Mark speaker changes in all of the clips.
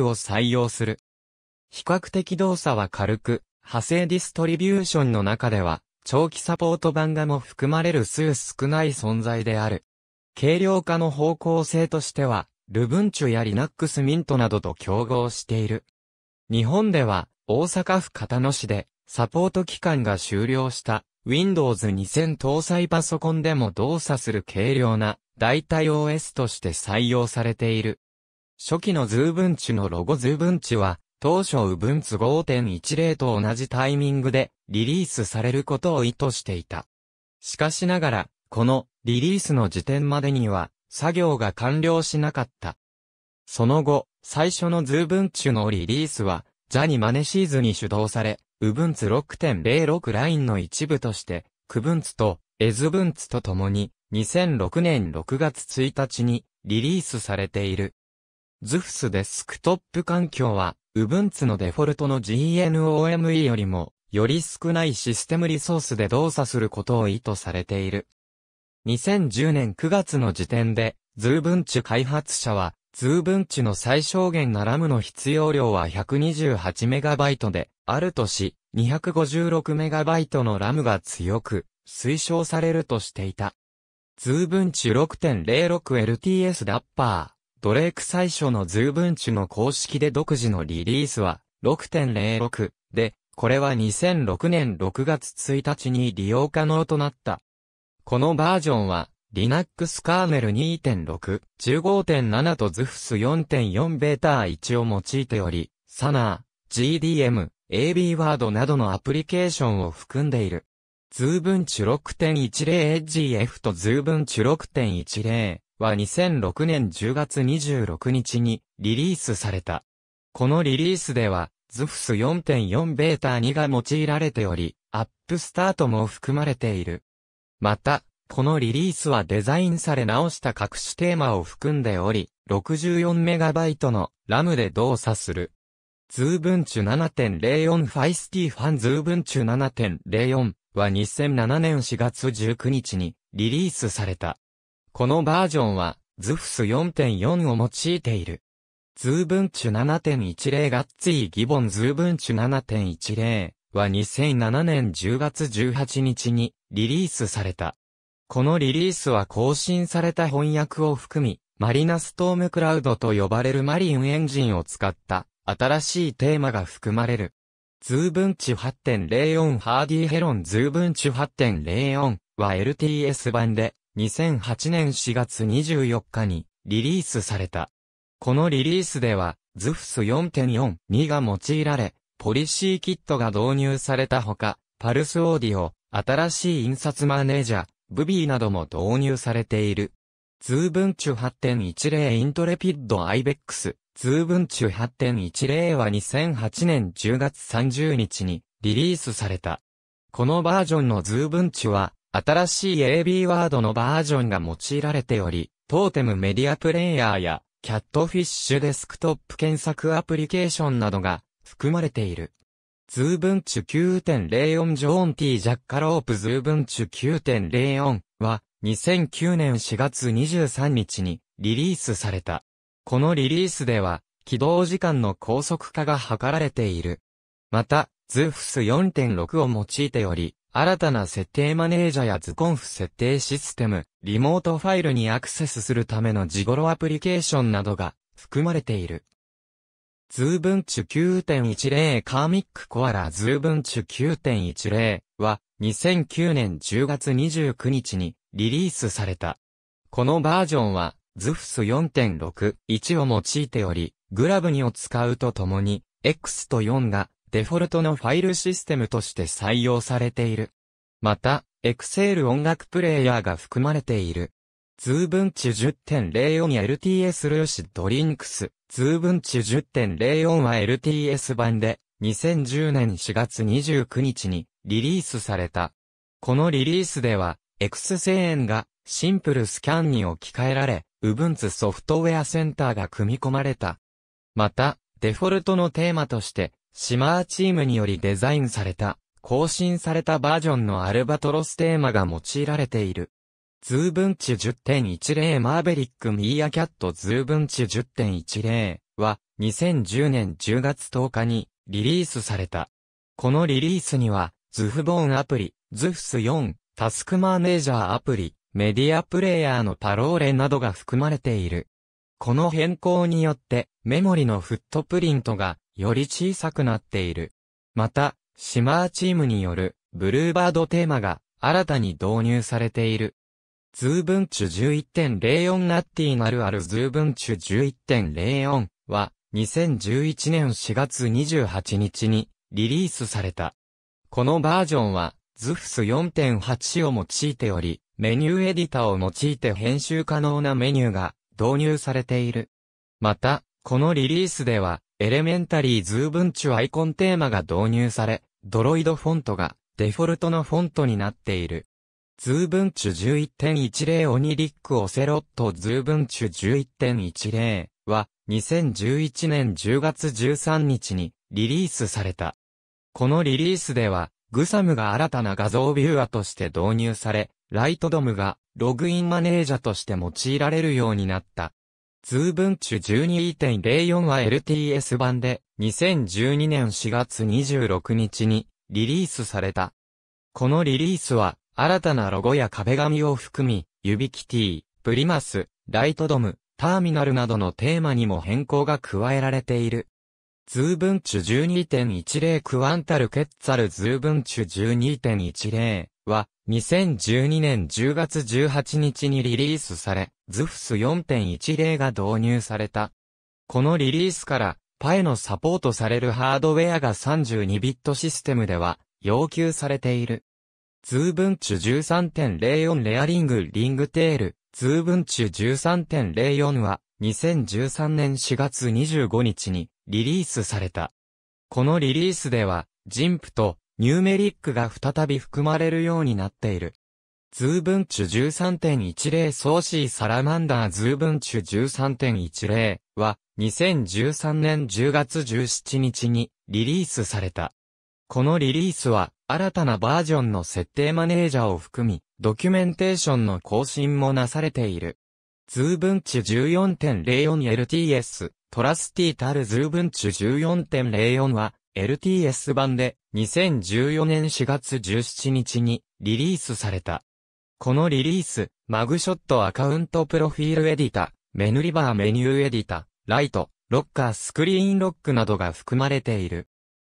Speaker 1: を採用する。比較的動作は軽く、派生ディストリビューションの中では、長期サポート版がも含まれる数少ない存在である。軽量化の方向性としては、ルブンチュやリナックスミントなどと競合している。日本では、大阪府片野市で、サポート期間が終了した、Windows 2000搭載パソコンでも動作する軽量な、代替 OS として採用されている。初期のズーブンチのロゴズーブンチは、当初ウブンツ5.10と同じタイミングでリリースされることを意図していた。しかしながら、このリリースの時点までには作業が完了しなかった。その後、最初のズーブンチのリリースは、ザニマネシーズに主導され、ウブンツ6.06ラインの一部として、クブンツとエズブンツと共に、2006年6月1日にリリースされている。ズフスデスクトップ環境は、Ubuntu のデフォルトの GNOME よりも、より少ないシステムリソースで動作することを意図されている。2010年9月の時点で、ズーブンチュ開発者は、ズーブンチュの最小限なラムの必要量は 128MB で、あるとし、256MB のラムが強く、推奨されるとしていた。ズーブンチュ 6.06LTS ダッパー。ドレーク最初のズーブンチュの公式で独自のリリースは6.06で、これは2006年6月1日に利用可能となった。このバージョンは Linux カーネル2.6、15.7と z フ f s 4.4ベータ1を用いており、サナー、GDM、AB ワードなどのアプリケーションを含んでいる。ズーブンチュ6 1 0 g f とズーブンチュ6.10は2006年10月26日にリリースされた。このリリースでは、ズフス4.4ベータ2が用いられており、アップスタートも含まれている。また、このリリースはデザインされ直した隠しテーマを含んでおり、64MB のラムで動作する。ズーブンチュ7.04ファイスティファンズーブンチュ7.04は2007年4月19日にリリースされた。このバージョンは、ズフス4.4を用いている。ズーブンチュ7.10ガッツィギボンズーブンチュ7.10は2007年10月18日にリリースされた。このリリースは更新された翻訳を含み、マリナストームクラウドと呼ばれるマリンエンジンを使った新しいテーマが含まれる。ズーブンチュ8.04ハーディヘロンズーブンチュ8.04は LTS 版で2008年4月24日にリリースされた。このリリースでは、ズフス4.4.2が用いられ、ポリシーキットが導入されたほか、パルスオーディオ、新しい印刷マネージャー、ブビーなども導入されている。ズーブンチュ8.10イントレピッドアイベックス、ズーブンチュ8.10は2008年10月30日にリリースされた。このバージョンのズーブンチュは新しい AB ワードのバージョンが用いられており、トーテムメディアプレイヤーや、キャットフィッシュデスクトップ検索アプリケーションなどが含まれている。ズーブンチュ9.04ジョーンティジャッカロープズーブンチュ9.04は2009年4月23日にリリースされた。このリリースでは起動時間の高速化が図られている。また、ズーフス4.6を用いており、新たな設定マネージャやズコンフ設定システム、リモートファイルにアクセスするためのジゴロアプリケーションなどが含まれている。ズーブンチュ9.10カーミックコアラズーブンチュ9.10は2009年10月29日にリリースされた。このバージョンはズフス4.6.1を用いており、グラブにを使うとともに X と4がデフォルトのファイルシステムとして採用されている。また、Excel 音楽プレイヤーが含まれている。ズーブンチ10.04 LTS ルーシドリンクス。ズーブンチ10.04は LTS 版で、2010年4月29日にリリースされた。このリリースでは、X 声円がシンプルスキャンに置き換えられ、Ubuntu ソフトウェアセンターが組み込まれた。また、デフォルトのテーマとして、シマーチームによりデザインされた、更新されたバージョンのアルバトロステーマが用いられている。ズーブンチ10.10マーベリックミーアキャットズーブンチ10.10は2010年10月10日にリリースされた。このリリースにはズフボーンアプリ、ズフス4、タスクマネージャーアプリ、メディアプレイヤーのパローレなどが含まれている。この変更によってメモリのフットプリントがより小さくなっている。また、シマーチームによるブルーバードテーマが新たに導入されている。ズーブンチュ11.04ナッティなるあるズーブンチュ11.04は2011年4月28日にリリースされた。このバージョンはズフス4.8を用いており、メニューエディタを用いて編集可能なメニューが導入されている。また、このリリースではエレメンタリーズーブンチュアイコンテーマが導入され、ドロイドフォントがデフォルトのフォントになっている。ズーブンチュ11.10オニリックオセロットズーブンチュ11.10は2011年10月13日にリリースされた。このリリースではグサムが新たな画像ビューアとして導入され、ライトドムがログインマネージャとして用いられるようになった。ズーブンチュ12.04は LTS 版で2012年4月26日にリリースされた。このリリースは新たなロゴや壁紙を含み、ユビキティ、プリマス、ライトドム、ターミナルなどのテーマにも変更が加えられている。ズーブンチュ12.10クワンタルケッツァルズーブンチュ12.10は2012年10月18日にリリースされ、ズフス4.10が導入された。このリリースから、パエのサポートされるハードウェアが32ビットシステムでは要求されている。ズーブンチュ13.04レアリングリングテール、ズーブンチュ13.04は2013年4月25日にリリースされた。このリリースでは、ジンプとニューメリックが再び含まれるようになっている。ズーブンチュ13.10ソーシーサラマンダーズーブンチュ13.10は2013年10月17日にリリースされた。このリリースは新たなバージョンの設定マネージャーを含み、ドキュメンテーションの更新もなされている。ズーブンチュ 14.04LTS トラスティータルズーブンチュ14.04は LTS 版で2014年4月17日にリリースされた。このリリース、マグショットアカウントプロフィールエディタ、メヌリバーメニューエディタ、ライト、ロッカースクリーンロックなどが含まれている。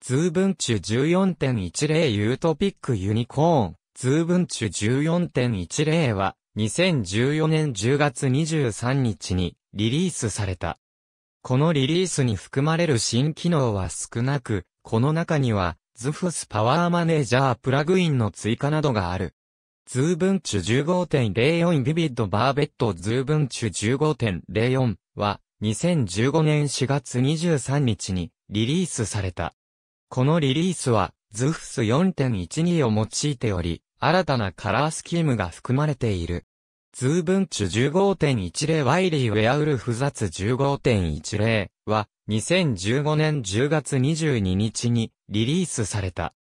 Speaker 1: ズーブンチュ14.10ユートピックユニコーン、ズーブンチュ14.10は2014年10月23日にリリースされた。このリリースに含まれる新機能は少なく、この中には、ズフスパワーマネージャープラグインの追加などがある。ズーブンチュ15.04ビビッドバーベットズーブンチュ15.04は2015年4月23日にリリースされた。このリリースはズフス4.12を用いており、新たなカラースキームが含まれている。ズーブンチュ15.10ワイリーウェアウルフザツ15.10は2015年10月22日にリリースされた。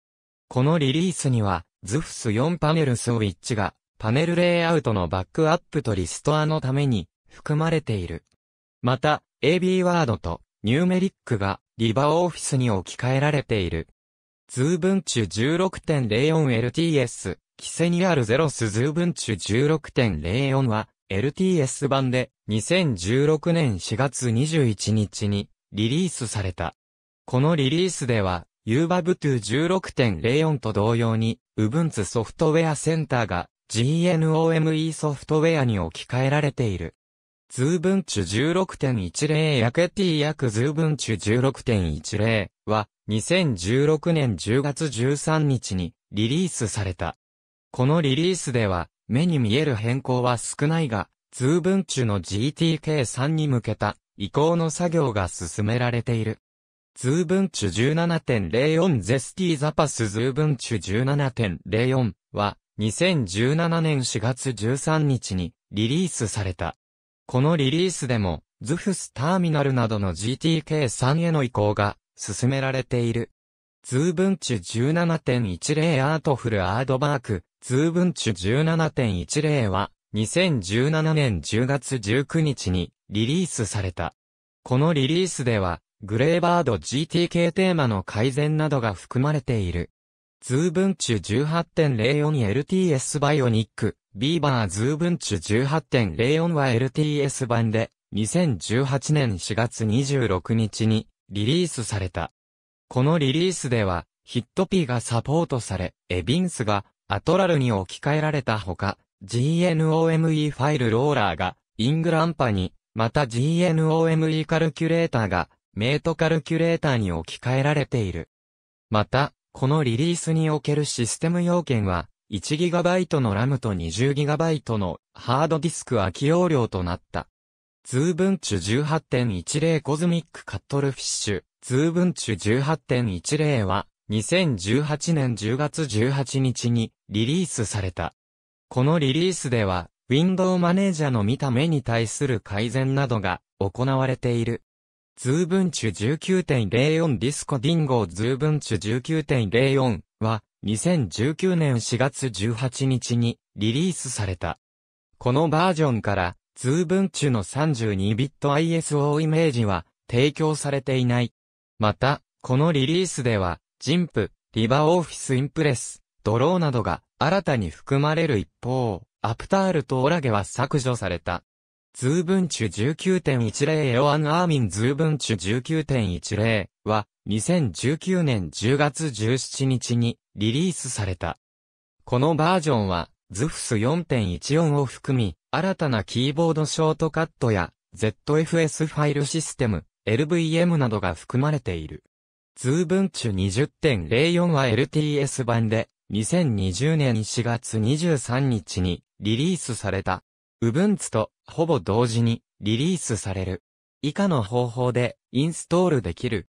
Speaker 1: このリリースにはズフス4パネルスウィッチがパネルレイアウトのバックアップとリストアのために含まれている。また AB ワードとニューメリックがリバーオフィスに置き換えられている。ズーブンチュ 16.04LTS、キセニアルゼロスズーブンチュ16.04は、LTS 版で、2016年4月21日に、リリースされた。このリリースでは、ユーバブトゥ16.04と同様に、ウブンツソフトウェアセンターが GNOME ソフトウェアに置き換えられている。ズーブンチュ16.10やけティ役ズーブンチュ16.10は、2016年10月13日にリリースされた。このリリースでは、目に見える変更は少ないが、通分中の GTK3 に向けた移行の作業が進められている。通文中17.04ゼスティザパス通文中17.04は2017年4月13日にリリースされた。このリリースでもズフスターミナルなどの GTK3 への移行が進められている。ズーブンチュ17.10アートフルアードバーク、ズーブンチュ17.10は、2017年10月19日にリリースされた。このリリースでは、グレーバード GTK テーマの改善などが含まれている。ズーブンチュ 18.04LTS バイオニック、ビーバーズーブンチュ18.04は LTS 版で、2018年4月26日にリリースされた。このリリースでは、ヒットピーがサポートされ、エビンスがアトラルに置き換えられたほか、GNOME ファイルローラーがイングランパに、また GNOME カルキュレーターがメイトカルキュレーターに置き換えられている。また、このリリースにおけるシステム要件は、1GB の RAM と 20GB のハードディスク空き容量となった。ズーブンチュ18.10コズミックカットルフィッシュ、ズーブンチュ18.10は、2018年10月18日にリリースされた。このリリースでは、ウィンドウマネージャーの見た目に対する改善などが行われている。ズーブンチュ19.04ディスコディンゴズーブンチュ19.04は2019年4月18日にリリースされた。このバージョンからズーブンチュの 32bitISO イメージは提供されていない。また、このリリースでは、ジンプ、リバーオフィスインプレス、ドローなどが新たに含まれる一方、アプタールとオラゲは削除された。ズーブンチュ19.10エオアンアーミンズーブンチュ19.10は2019年10月17日にリリースされた。このバージョンはズフス4.14を含み新たなキーボードショートカットや ZFS ファイルシステム、LVM などが含まれている。ズーブンチュ20.04は LTS 版で2020年4月23日にリリースされた。ウブンツとほぼ同時にリリースされる。以下の方法でインストールできる。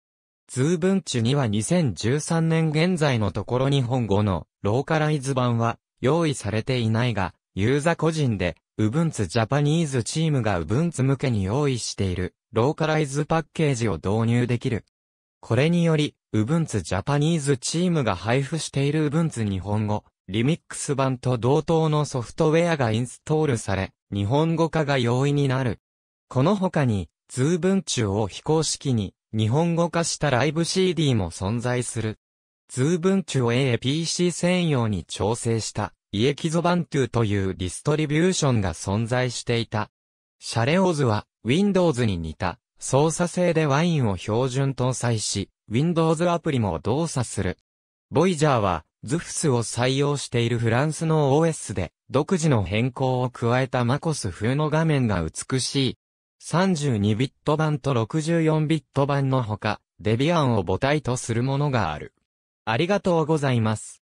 Speaker 1: ズーブンチュには2013年現在のところ日本語のローカライズ版は用意されていないが、ユーザ個人でウブンツジャパニーズチームがウブンツ向けに用意しているローカライズパッケージを導入できる。これにより、ウブンツジャパニーズチームが配布しているウブンツ日本語、リミックス版と同等のソフトウェアがインストールされ、日本語化が容易になる。この他に、ズーブン中を非公式に、日本語化したライブ CD も存在する。ズーブン中 APC 専用に調整したイエキゾバントゥというディストリビューションが存在していた。シャレオーズは Windows に似た操作性でワインを標準搭載し、Windows アプリも動作する。ボイジャーは ZUFS を採用しているフランスの OS で独自の変更を加えたマコス風の画面が美しい。32ビット版と64ビット版のほか、デビアンを母体とするものがある。ありがとうございます。